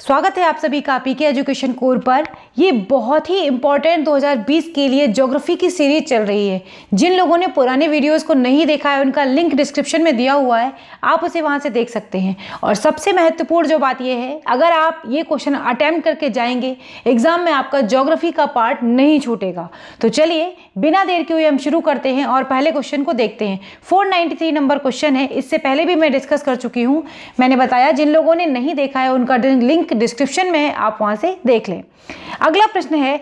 स्वागत है आप सभी का पीके एजुकेशन कोर पर ये बहुत ही इम्पॉर्टेंट 2020 के लिए ज्योग्राफी की सीरीज चल रही है जिन लोगों ने पुराने वीडियोस को नहीं देखा है उनका लिंक डिस्क्रिप्शन में दिया हुआ है आप उसे वहाँ से देख सकते हैं और सबसे महत्वपूर्ण जो बात यह है अगर आप ये क्वेश्चन अटैम्प्ट करके जाएंगे एग्जाम में आपका जोग्राफी का पार्ट नहीं छूटेगा तो चलिए बिना देर के हुए हम शुरू करते हैं और पहले क्वेश्चन को देखते हैं फोर नंबर क्वेश्चन है इससे पहले भी मैं डिस्कस कर चुकी हूँ मैंने बताया जिन लोगों ने नहीं देखा है उनका लिंक लिंक डिस्क्रिप्शन में है आप वहाँ से देख लें अगला प्रश्न है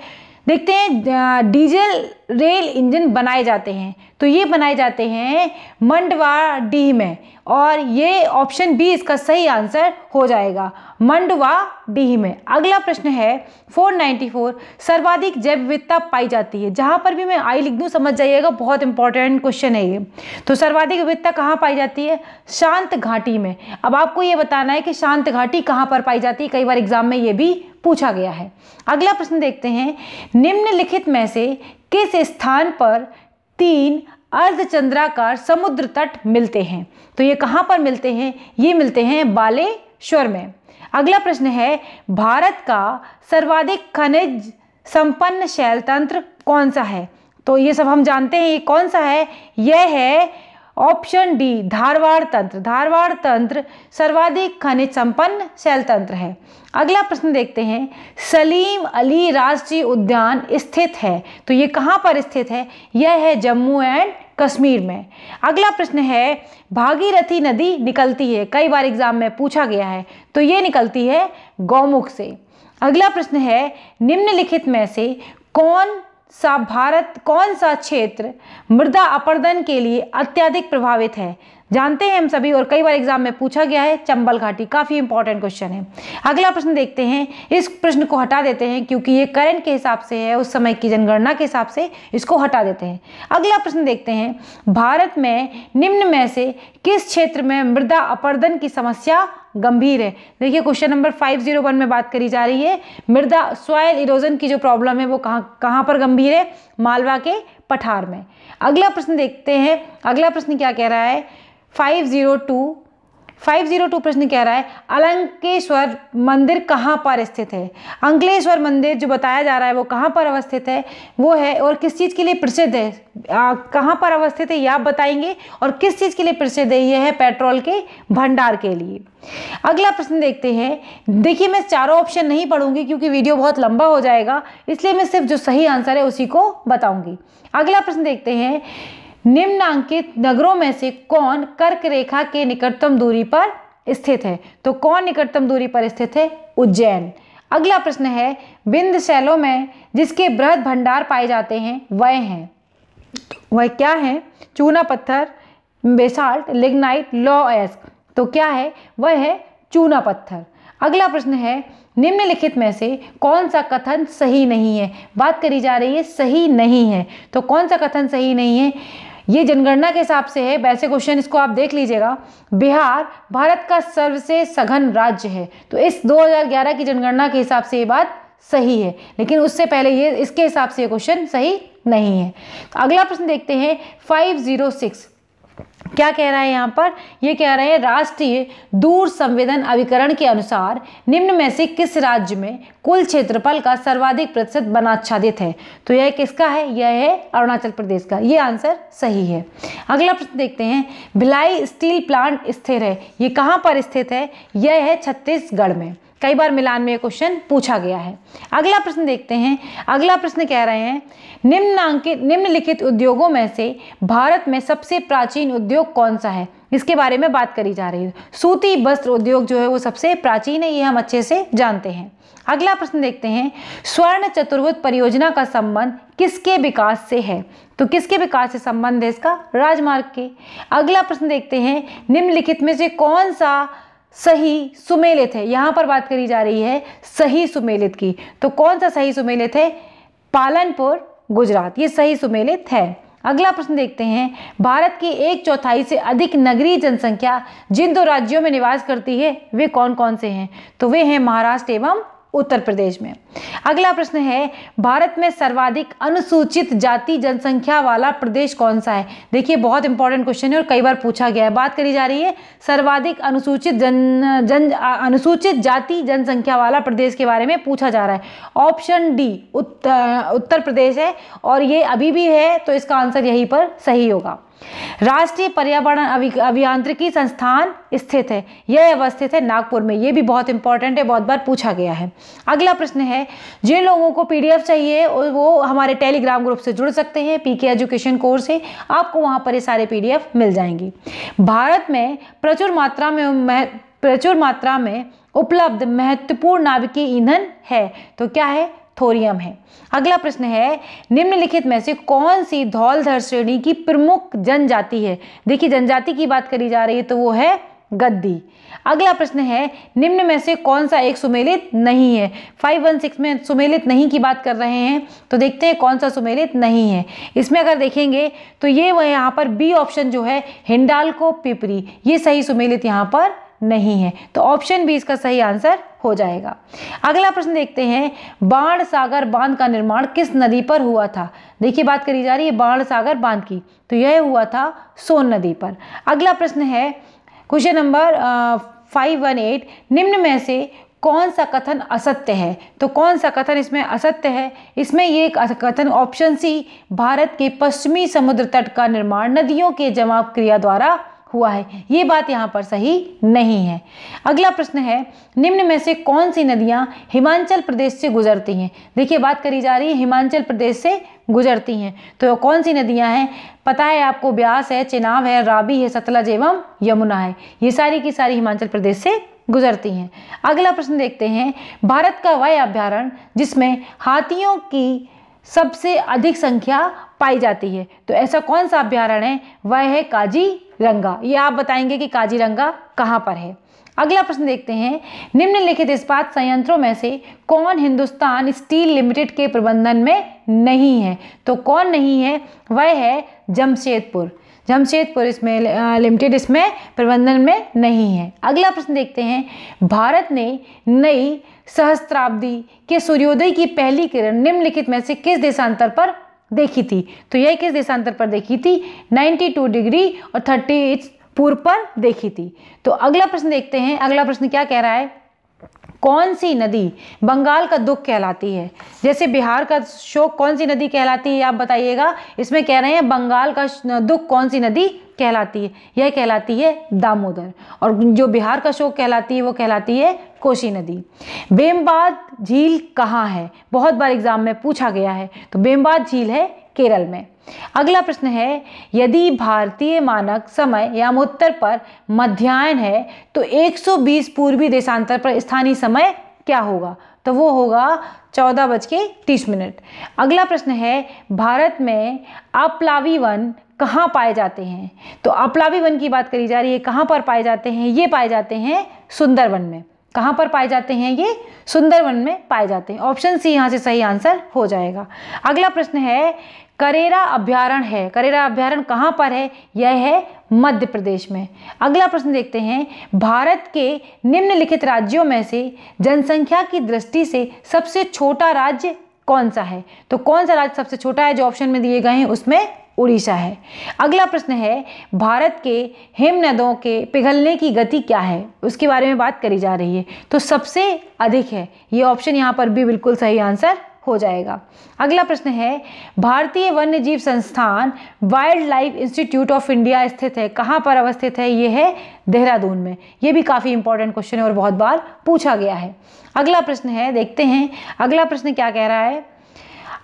देखते हैं डीजल रेल इंजन बनाए जाते हैं तो ये बनाए जाते हैं मंडवा डी में और ये ऑप्शन बी इसका सही आंसर हो जाएगा मंडवा डी में अगला प्रश्न है 494 सर्वाधिक जैव विविधता पाई जाती है जहाँ पर भी मैं आई लिख दूँ समझ जाइएगा बहुत इंपॉर्टेंट क्वेश्चन है ये तो सर्वाधिक विविधता कहाँ पाई जाती है शांत घाटी में अब आपको ये बताना है कि शांत घाटी कहाँ पर पाई जाती है कई बार एग्जाम में ये भी पूछा गया है अगला प्रश्न देखते हैं निम्नलिखित में से किस स्थान पर तीन अर्धचंद्राकार समुद्र तट मिलते हैं तो ये कहाँ पर मिलते हैं ये मिलते हैं बालेश्वर में अगला प्रश्न है भारत का सर्वाधिक खनिज संपन्न शैल तंत्र कौन सा है तो ये सब हम जानते हैं ये कौन सा है यह है ऑप्शन डी धारवाड़ तंत्र धारवाड़ तंत्र सर्वाधिक खनिज संपन्न शैल तंत्र है अगला प्रश्न देखते हैं सलीम अली राष्ट्रीय उद्यान स्थित है तो ये कहाँ पर स्थित है यह है जम्मू एंड कश्मीर में अगला प्रश्न है भागीरथी नदी निकलती है कई बार एग्जाम में पूछा गया है तो ये निकलती है गौमुख से अगला प्रश्न है निम्नलिखित में से कौन सा भारत कौन सा क्षेत्र मृदा अपरदन के लिए अत्यधिक प्रभावित है जानते हैं हम सभी और कई बार एग्जाम में पूछा गया है चंबल घाटी काफ़ी इंपॉर्टेंट क्वेश्चन है अगला प्रश्न देखते हैं इस प्रश्न को हटा देते हैं क्योंकि ये करंट के हिसाब से है उस समय की जनगणना के हिसाब से इसको हटा देते हैं अगला प्रश्न देखते हैं भारत में निम्न में से किस क्षेत्र में मृदा अपर्दन की समस्या गंभीर है देखिए क्वेश्चन नंबर 501 में बात करी जा रही है मृदा सॉयल इरोजन की जो प्रॉब्लम है वो कहाँ कहाँ पर गंभीर है मालवा के पठार में अगला प्रश्न देखते हैं अगला प्रश्न क्या कह रहा है 502 टू प्रश्न कह रहा है अलंकेश्वर मंदिर कहाँ पर स्थित है अंकलेश्वर मंदिर जो बताया जा रहा है वो कहाँ पर अवस्थित है वो है और किस चीज़ के लिए प्रसिद्ध है कहाँ पर अवस्थित है ये आप बताएंगे और किस चीज़ के लिए प्रसिद्ध है ये है पेट्रोल के भंडार के लिए अगला प्रश्न देखते हैं देखिए मैं चारों ऑप्शन नहीं पढ़ूंगी क्योंकि वीडियो बहुत लंबा हो जाएगा इसलिए मैं सिर्फ जो सही आंसर है उसी को बताऊंगी अगला प्रश्न देखते हैं निम्नांकित नगरों में से कौन कर्क रेखा के निकटतम दूरी पर स्थित है तो कौन निकटतम दूरी पर स्थित है उज्जैन अगला प्रश्न है बिंद शैलों में जिसके बृहद भंडार पाए जाते हैं वह हैं वह क्या है चूना पत्थर बेसाल्ट लिग्नाइट लॉ एस्क तो क्या है वह है चूना पत्थर अगला प्रश्न है निम्नलिखित में से कौन सा कथन सही नहीं है बात करी जा रही है सही नहीं है तो कौन सा कथन सही नहीं है ये जनगणना के हिसाब से है वैसे क्वेश्चन इसको आप देख लीजिएगा बिहार भारत का सबसे सघन राज्य है तो इस 2011 की जनगणना के हिसाब से ये बात सही है लेकिन उससे पहले ये इसके हिसाब से ये क्वेश्चन सही नहीं है तो अगला प्रश्न देखते हैं 506 क्या कह रहा है यहाँ पर ये कह रहे हैं राष्ट्रीय दूर संवेदन अभिकरण के अनुसार निम्न में से किस राज्य में कुल क्षेत्रफल का सर्वाधिक प्रतिशत बनाच्छादित है तो यह किसका है यह है अरुणाचल प्रदेश का ये आंसर सही है अगला प्रश्न देखते हैं भिलाई स्टील प्लांट स्थिर है ये कहाँ पर स्थित है यह है छत्तीसगढ़ में कई बार मिलान में ये क्वेश्चन पूछा गया है अगला प्रश्न देखते हैं अगला प्रश्न कह रहे हैं निम्नांकित निम्नलिखित उद्योगों में से भारत में सबसे प्राचीन उद्योग कौन सा है इसके बारे में बात करी जा रही है सूती वस्त्र उद्योग जो है वो सबसे प्राचीन है ये हम अच्छे से जानते हैं अगला प्रश्न देखते हैं स्वर्ण चतुर्भुज परियोजना का संबंध किसके विकास से है तो किसके विकास से संबंध है इसका राजमार्ग के अगला प्रश्न देखते हैं निम्नलिखित में से कौन सा सही सुमेलित है यहाँ पर बात करी जा रही है सही सुमेलित की तो कौन सा सही सुमेलित है पालनपुर गुजरात ये सही सुमेलित है अगला प्रश्न देखते हैं भारत की एक चौथाई से अधिक नगरीय जनसंख्या जिन दो राज्यों में निवास करती है वे कौन कौन से हैं तो वे हैं महाराष्ट्र एवं उत्तर प्रदेश में अगला प्रश्न है भारत में सर्वाधिक अनुसूचित जाति जनसंख्या वाला प्रदेश कौन सा है देखिए बहुत इंपॉर्टेंट क्वेश्चन है और कई बार पूछा गया है बात करी जा रही है सर्वाधिक अनुसूचित जन जन अनुसूचित जाति जनसंख्या वाला प्रदेश के बारे में पूछा जा रहा है ऑप्शन डी उत्तर उत्तर प्रदेश है और ये अभी भी है तो इसका आंसर यहीं पर सही होगा राष्ट्रीय पर्यावरण अभियांत्रिकी संस्थान स्थित है यह अवस्थित है नागपुर में यह भी बहुत इंपॉर्टेंट है बहुत बार पूछा गया है अगला प्रश्न है जिन लोगों को पीडीएफ चाहिए वो हमारे टेलीग्राम ग्रुप से जुड़ सकते हैं पीके एजुकेशन कोर्स है आपको वहां पर ये सारे पीडीएफ मिल जाएंगी भारत में प्रचुर मात्रा में प्रचुर मात्रा में उपलब्ध महत्वपूर्ण नाभिकीय ईंधन है तो क्या है थोरियम है अगला प्रश्न है निम्नलिखित में से कौन सी धौलधर श्रेणी की प्रमुख जनजाति है देखिए जनजाति की बात करी जा रही है तो वो है गद्दी अगला प्रश्न है निम्न में से कौन सा एक सुमेलित नहीं है फाइव वन सिक्स में सुमेलित नहीं की बात कर रहे हैं तो देखते हैं कौन सा सुमेलित नहीं है इसमें अगर देखेंगे तो ये वह यहाँ पर बी ऑप्शन जो है हिंडाल को पिपरी ये सही सुमेलित यहाँ पर नहीं है तो ऑप्शन भी इसका सही आंसर हो जाएगा अगला प्रश्न देखते हैं बाण सागर बांध का निर्माण किस नदी पर हुआ था देखिए बात करी जा रही है बाण सागर बांध की तो यह हुआ था सोन नदी पर अगला प्रश्न है question number five one eight निम्न में से कौन सा कथन असत्य है तो कौन सा कथन इसमें असत्य है इसमें ये कथन ऑप्शन सी भारत के पश्चिमी समुद्र तट का निर्माण नदियों के जमाव क्रिया द्वारा हुआ है ये बात यहाँ पर सही नहीं है अगला प्रश्न है निम्न में से कौन सी नदियाँ हिमाचल प्रदेश से गुजरती हैं देखिए बात करी जा रही है हिमाचल प्रदेश से गुजरती हैं तो कौन सी नदियाँ हैं पता है आपको ब्यास है चिनाब है राबी है सतलज एवं यमुना है ये सारी की सारी हिमाचल प्रदेश से गुजरती हैं अगला प्रश्न देखते हैं भारत का वह अभ्यारण्य जिसमें हाथियों की सबसे अधिक संख्या पाई जाती है तो ऐसा कौन सा अभ्यारण्य है वह है काजी रंगा ये आप बताएंगे कि काजी रंगा कहाँ पर है अगला प्रश्न देखते हैं निम्नलिखित इस्पात संयंत्रों में से कौन हिंदुस्तान स्टील लिमिटेड के प्रबंधन में नहीं है तो कौन नहीं है वह है जमशेदपुर जमशेदपुर इसमें लिमिटेड इसमें प्रबंधन में नहीं है अगला प्रश्न देखते हैं भारत ने नई सहस्त्राब्दी के सूर्योदय की पहली किरण निम्नलिखित में से किस देशांतर पर देखी थी तो यह किस देशांतर पर देखी थी 92 डिग्री और 38 पूर्व पर देखी थी तो अगला प्रश्न देखते हैं अगला प्रश्न क्या कह रहा है कौन सी नदी बंगाल का दुख कहलाती है जैसे बिहार का शोक कौन सी नदी कहलाती है आप बताइएगा इसमें कह रहे हैं बंगाल का दुख कौन सी नदी कहलाती है यह कहलाती है दामोदर और जो बिहार का शोक कहलाती है वो कहलाती है कोशी नदी बेमबाद झील कहाँ है बहुत बार एग्जाम में पूछा गया है तो बेमबाद झील है केरल में अगला प्रश्न है यदि भारतीय मानक समय यामोत्तर पर मध्यान्ह है तो 120 पूर्वी देशांतर पर स्थानीय समय क्या होगा तो वो होगा चौदह बज के तीस मिनट अगला प्रश्न है भारत में अपलावी वन कहाँ पाए जाते हैं तो अपलावी वन की बात करी जा रही है कहाँ पर पाए जाते हैं ये पाए जाते हैं सुंदरवन में कहाँ पर पाए जाते हैं ये सुंदरवन में पाए जाते हैं ऑप्शन सी यहाँ से सही आंसर हो जाएगा अगला प्रश्न है करेरा अभ्यारण है करेरा अभ्यारण कहाँ पर है यह है मध्य प्रदेश में अगला प्रश्न देखते हैं भारत के निम्नलिखित राज्यों में से जनसंख्या की दृष्टि से सबसे छोटा राज्य कौन सा है तो कौन सा राज्य सबसे छोटा है जो ऑप्शन में दिए गए हैं उसमें उड़ीसा है अगला प्रश्न है भारत के हिमनदों के पिघलने की गति क्या है उसके बारे में बात करी जा रही है तो सबसे अधिक है ये ऑप्शन यहाँ पर भी बिल्कुल सही आंसर हो जाएगा अगला प्रश्न है भारतीय वन्य जीव संस्थान wildlife institute of India स्थित है कहाँ पर अवस्थित है ये है देहरादून में ये भी काफ़ी इंपॉर्टेंट क्वेश्चन है और बहुत बार पूछा गया है अगला प्रश्न है देखते हैं अगला प्रश्न क्या कह रहा है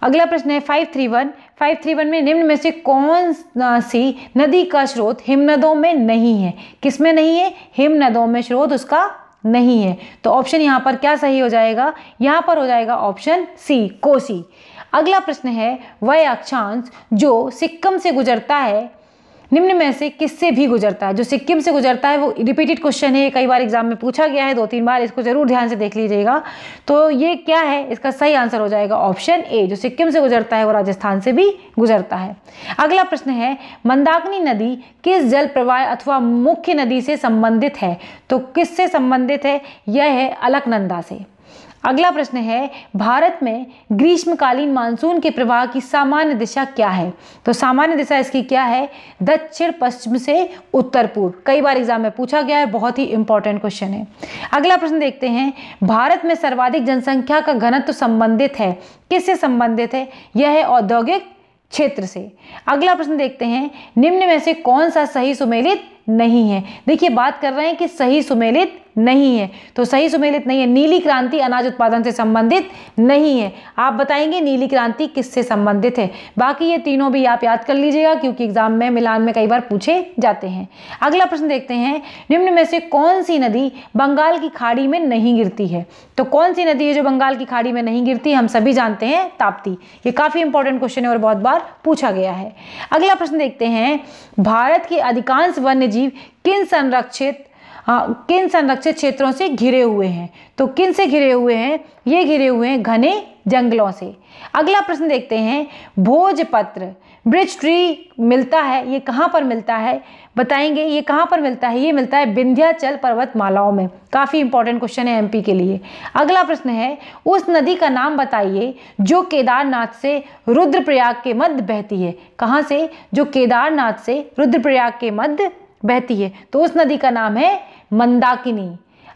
अगला प्रश्न है five three one five three one में निम्न में से कौन सी नदी का स्रोत हिमनदों में नहीं है किस में नहीं है हिमनदों में स्रोत उसका नहीं है तो ऑप्शन यहाँ पर क्या सही हो जाएगा यहाँ पर हो जाएगा ऑप्शन सी कोसी अगला प्रश्न है वह अक्षांश जो सिक्किम से गुजरता है निम्न में से किससे भी गुजरता है जो सिक्किम से गुजरता है वो रिपीटेड क्वेश्चन है कई बार एग्जाम में पूछा गया है दो तीन बार इसको जरूर ध्यान से देख लीजिएगा तो ये क्या है इसका सही आंसर हो जाएगा ऑप्शन ए जो सिक्किम से गुजरता है वो राजस्थान से भी गुजरता है अगला प्रश्न है मंदाकिनी नदी किस जल प्रवाह अथवा मुख्य नदी से संबंधित है तो किससे संबंधित है यह है अलकनंदा से अगला प्रश्न है भारत में ग्रीष्मकालीन मानसून के प्रवाह की सामान्य दिशा क्या है तो सामान्य दिशा इसकी क्या है दक्षिण पश्चिम से उत्तर पूर्व कई बार एग्जाम में पूछा गया है बहुत ही इंपॉर्टेंट क्वेश्चन है अगला प्रश्न देखते हैं भारत में सर्वाधिक जनसंख्या का घनत्व संबंधित है किससे संबंधित है यह है औद्योगिक क्षेत्र से अगला प्रश्न देखते हैं निम्न में से कौन सा सही सुमेलित नहीं है देखिए बात कर रहे हैं कि सही सुमेलित नहीं है तो सही सुमेलित नहीं है नीली क्रांति अनाज उत्पादन से संबंधित नहीं है आप बताएंगे नीली क्रांति किससे संबंधित है बाकी ये तीनों भी आप याद कर लीजिएगा क्योंकि एग्जाम में मिलान में कई बार पूछे जाते हैं अगला प्रश्न देखते हैं निम्न में से कौन सी नदी बंगाल की खाड़ी में नहीं गिरती है तो कौन सी नदी है जो बंगाल की खाड़ी में नहीं गिरती हम सभी जानते हैं ताप्ती ये काफ़ी इंपॉर्टेंट क्वेश्चन है और बहुत बार पूछा गया है अगला प्रश्न देखते हैं भारत के अधिकांश वन्य जीव किन संरक्षित हाँ किन संरक्षित क्षेत्रों से घिरे हुए हैं तो किन से घिरे हुए हैं ये घिरे हुए हैं घने जंगलों से अगला प्रश्न देखते हैं भोजपत्र ब्रिज ट्री मिलता है ये कहाँ पर मिलता है बताएंगे ये कहाँ पर मिलता है ये मिलता है विंध्याचल पर्वतमालाओं में काफ़ी इंपॉर्टेंट क्वेश्चन है एमपी के लिए अगला प्रश्न है उस नदी का नाम बताइए जो केदारनाथ से रुद्रप्रयाग के मध्य बहती है कहाँ से जो केदारनाथ से रुद्रप्रयाग के मध्य बहती है तो उस नदी का नाम है मंदाकिनी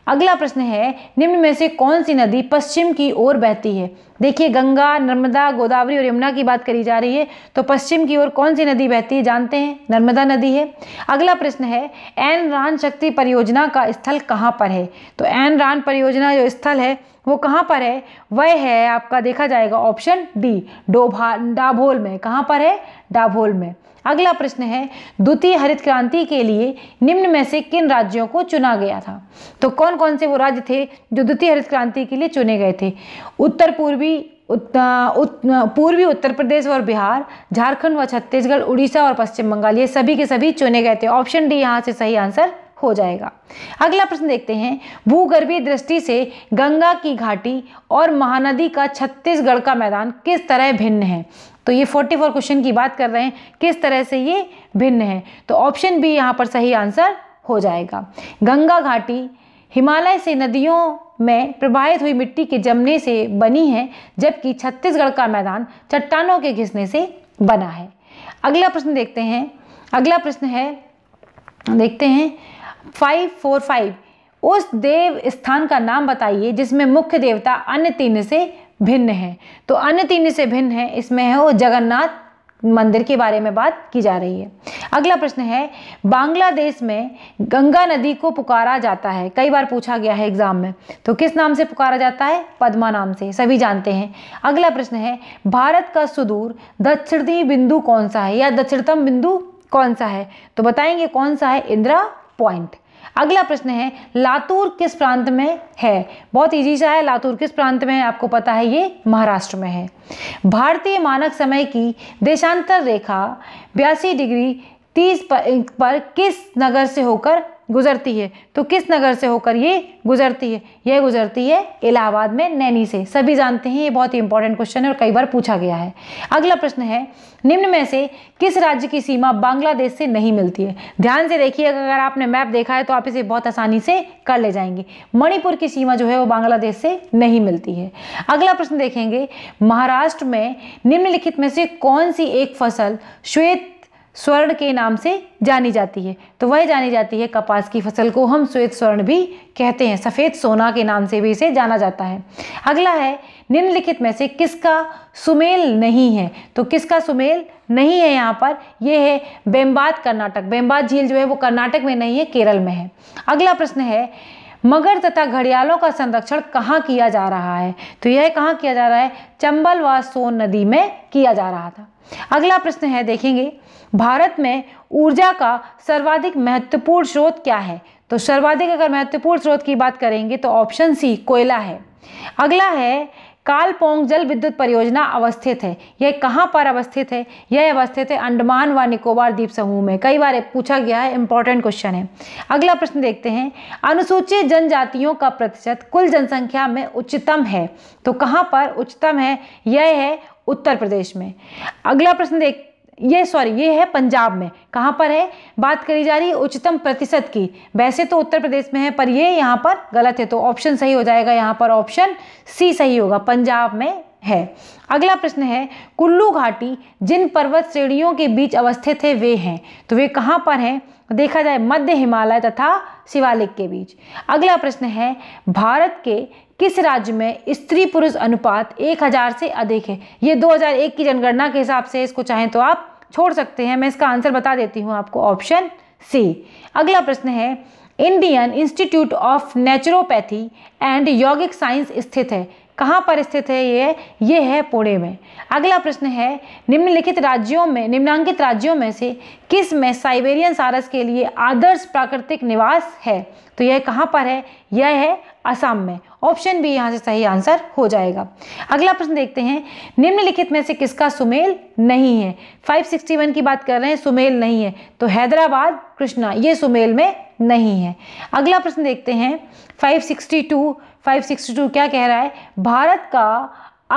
अगला प्रश्न है निम्न में से कौन सी नदी पश्चिम की ओर बहती है देखिए गंगा नर्मदा गोदावरी और यमुना की बात करी जा रही है तो पश्चिम की ओर कौन सी नदी बहती है जानते हैं नर्मदा नदी है अगला प्रश्न है एन रान शक्ति परियोजना का स्थल कहाँ पर है तो एन रान परियोजना जो स्थल है वो कहाँ पर है वह है आपका देखा जाएगा ऑप्शन डी डोभा डाभोल में कहाँ पर है डाभोल में अगला प्रश्न है द्वितीय हरित क्रांति के लिए निम्न में से किन राज्यों को चुना गया था तो कौन कौन से वो राज्य थे जो द्वितीय हरित क्रांति के लिए चुने गए थे उत्तर पूर्वी उत, उत, पूर्वी उत्तर प्रदेश और बिहार झारखंड व छत्तीसगढ़ उड़ीसा और पश्चिम बंगाल ये सभी के सभी चुने गए थे ऑप्शन डी यहाँ से सही आंसर हो जाएगा अगला प्रश्न देखते हैं भूगर्भीय दृष्टि से गंगा की घाटी और महानदी का छत्तीसगढ़ का मैदान किस तरह भिन्न है तो ये 44 क्वेश्चन की बात कर रहे हैं किस तरह से ये भिन्न है तो ऑप्शन बी यहाँ पर सही आंसर हो जाएगा गंगा घाटी हिमालय से नदियों में प्रवाहित हुई मिट्टी के जमने से बनी है जबकि छत्तीसगढ़ का मैदान चट्टानों के घिसने से बना है अगला प्रश्न देखते हैं अगला प्रश्न है देखते हैं फाइव फोर फाइव उस देव स्थान का नाम बताइए जिसमें मुख्य देवता अन्य तीन से भिन्न है तो अन्य तीन से भिन्न है इसमें है वो जगन्नाथ मंदिर के बारे में बात की जा रही है अगला प्रश्न है बांग्लादेश में गंगा नदी को पुकारा जाता है कई बार पूछा गया है एग्जाम में तो किस नाम से पुकारा जाता है पद्मा नाम से सभी जानते हैं अगला प्रश्न है भारत का सुदूर दक्षिणी बिंदु कौन सा है या दक्षिणतम बिंदु कौन सा है तो बताएंगे कौन सा है इंदिरा पॉइंट अगला प्रश्न है लातूर किस प्रांत में है बहुत ईजी सा है लातूर किस प्रांत में है आपको पता है ये महाराष्ट्र में है भारतीय मानक समय की देशांतर रेखा बयासी डिग्री तीस पर, पर किस नगर से होकर गुजरती है तो किस नगर से होकर ये गुजरती है यह गुजरती है इलाहाबाद में नैनी से सभी जानते हैं ये बहुत ही इंपॉर्टेंट क्वेश्चन है और कई बार पूछा गया है अगला प्रश्न है निम्न में से किस राज्य की सीमा बांग्लादेश से नहीं मिलती है ध्यान से देखिए अगर आपने मैप देखा है तो आप इसे बहुत आसानी से कर ले जाएंगे मणिपुर की सीमा जो है वो बांग्लादेश से नहीं मिलती है अगला प्रश्न देखेंगे महाराष्ट्र में निम्नलिखित में से कौन सी एक फसल श्वेत स्वर्ण के नाम से जानी जाती है तो वह जानी जाती है कपास की फसल को हम श्वेत स्वर्ण भी कहते हैं सफ़ेद सोना के नाम से भी इसे जाना जाता है अगला है निम्नलिखित में से किसका सुमेल नहीं है तो किसका सुमेल नहीं है यहाँ पर यह है बेम्बाद कर्नाटक बेम्बाद झील जो है वो कर्नाटक में नहीं है केरल में है अगला प्रश्न है मगर तथा घड़ियालों का संरक्षण कहाँ किया जा रहा है तो यह कहाँ किया जा रहा है चंबल व सोन नदी में किया जा रहा था अगला प्रश्न है देखेंगे भारत में ऊर्जा का सर्वाधिक महत्वपूर्ण स्रोत क्या है तो सर्वाधिक अगर महत्वपूर्ण स्रोत की बात करेंगे तो ऑप्शन सी कोयला है अगला है कालपोंग जल विद्युत परियोजना अवस्थित है यह कहाँ पर अवस्थित है यह अवस्थित है अंडमान व निकोबार द्वीप समूह में कई बार पूछा गया है इंपॉर्टेंट क्वेश्चन है अगला प्रश्न देखते हैं अनुसूचित जनजातियों का प्रतिशत कुल जनसंख्या में उच्चतम है तो कहाँ पर उच्चतम है यह है उत्तर प्रदेश में अगला प्रश्न देख ये सॉरी ये है पंजाब में कहाँ पर है बात करी जा रही है उच्चतम प्रतिशत की वैसे तो उत्तर प्रदेश में है पर ये यहाँ पर गलत है तो ऑप्शन सही हो जाएगा यहाँ पर ऑप्शन सी सही होगा पंजाब में है अगला प्रश्न है कुल्लू घाटी जिन पर्वत श्रेणियों के बीच अवस्थित है वे हैं तो वे कहाँ पर हैं देखा जाए मध्य हिमालय तथा शिवालिक के बीच अगला प्रश्न है भारत के किस राज्य में स्त्री पुरुष अनुपात 1000 से अधिक है ये 2001 की जनगणना के हिसाब से इसको चाहें तो आप छोड़ सकते हैं मैं इसका आंसर बता देती हूँ आपको ऑप्शन सी अगला प्रश्न है Indian institute of naturopathy and यौगिक साइंस स्थित है कहाँ पर स्थित है ये ये है पुणे में अगला प्रश्न है निम्नलिखित राज्यों में निम्नांकित राज्यों में से किस में साइबेरियन सारस के लिए आदर्श प्राकृतिक निवास है तो यह कहाँ पर है यह है असम में ऑप्शन बी यहाँ से सही आंसर हो जाएगा अगला प्रश्न देखते हैं निम्नलिखित में से किसका सुमेल नहीं है 561 की बात कर रहे हैं सुमेल नहीं है तो हैदराबाद कृष्णा ये सुमेल में नहीं है अगला प्रश्न देखते हैं 562 562 क्या कह रहा है भारत का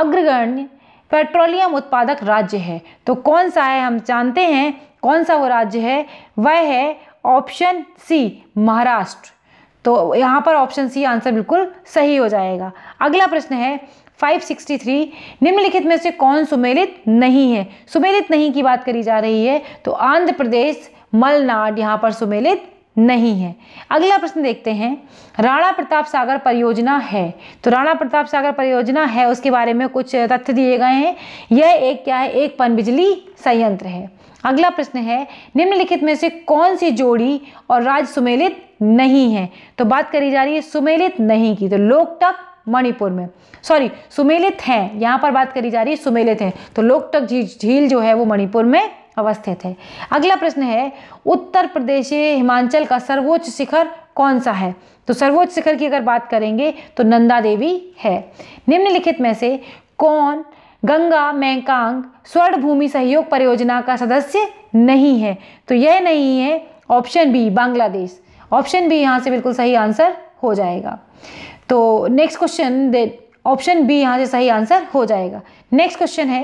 अग्रगण्य पेट्रोलियम उत्पादक राज्य है तो कौन सा है हम जानते हैं कौन सा वो राज्य है वह है ऑप्शन सी महाराष्ट्र तो यहाँ पर ऑप्शन सी आंसर बिल्कुल सही हो जाएगा अगला प्रश्न है 563 निम्नलिखित में से कौन सुमेलित नहीं है सुमेलित नहीं की बात करी जा रही है तो आंध्र प्रदेश मलनाड यहाँ पर सुमेलित नहीं है अगला प्रश्न देखते हैं राणा प्रताप सागर परियोजना है तो राणा प्रताप सागर परियोजना है उसके बारे में कुछ तथ्य दिए गए हैं यह एक क्या है एक पनबिजली संयंत्र है अगला प्रश्न है निम्नलिखित में से कौन सी जोड़ी और राज सुमेलित नहीं है तो बात करी जा रही है सुमेलित नहीं की तो लोकटक मणिपुर में सॉरी सुमेलित हैं यहाँ पर बात करी जा रही है सुमेलित हैं तो लोकटक झील जो है वो मणिपुर में अवस्थित है अगला प्रश्न है उत्तर प्रदेश हिमाचल का सर्वोच्च शिखर कौन सा है तो सर्वोच्च शिखर की अगर बात करेंगे तो नंदा देवी है निम्नलिखित में से कौन गंगा मैंकांग स्वर्ण भूमि सहयोग परियोजना का सदस्य नहीं है तो यह नहीं है option B Bangladesh option B यहाँ से बिल्कुल सही आंसर हो जाएगा तो नेक्स्ट क्वेश्चन ऑप्शन बी यहाँ से सही आंसर हो जाएगा नेक्स्ट क्वेश्चन है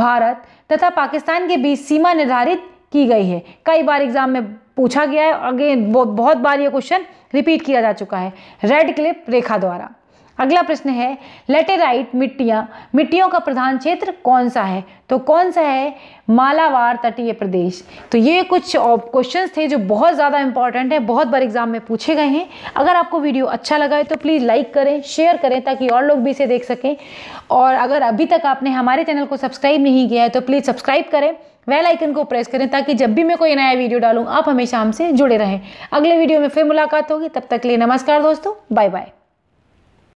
भारत तथा पाकिस्तान के बीच सीमा निर्धारित की गई है कई बार एग्जाम में पूछा गया है अगेन बहुत बार ये क्वेश्चन रिपीट किया जा चुका है रेड क्लिप रेखा द्वारा अगला प्रश्न है लेटेराइट मिट्टियाँ मिट्टियों का प्रधान क्षेत्र कौन सा है तो कौन सा है मालावार तटीय प्रदेश तो ये कुछ क्वेश्चंस थे जो बहुत ज़्यादा इंपॉर्टेंट है बहुत बार एग्जाम में पूछे गए हैं अगर आपको वीडियो अच्छा लगा है तो प्लीज़ लाइक करें शेयर करें ताकि और लोग भी इसे देख सकें और अगर अभी तक आपने हमारे चैनल को सब्सक्राइब नहीं किया है तो प्लीज़ सब्सक्राइब करें वेल आइकन को प्रेस करें ताकि जब भी मैं कोई नया वीडियो डालूँ आप हमेशा हमसे जुड़े रहें अगले वीडियो में फिर मुलाकात होगी तब तक लिए नमस्कार दोस्तों बाय बाय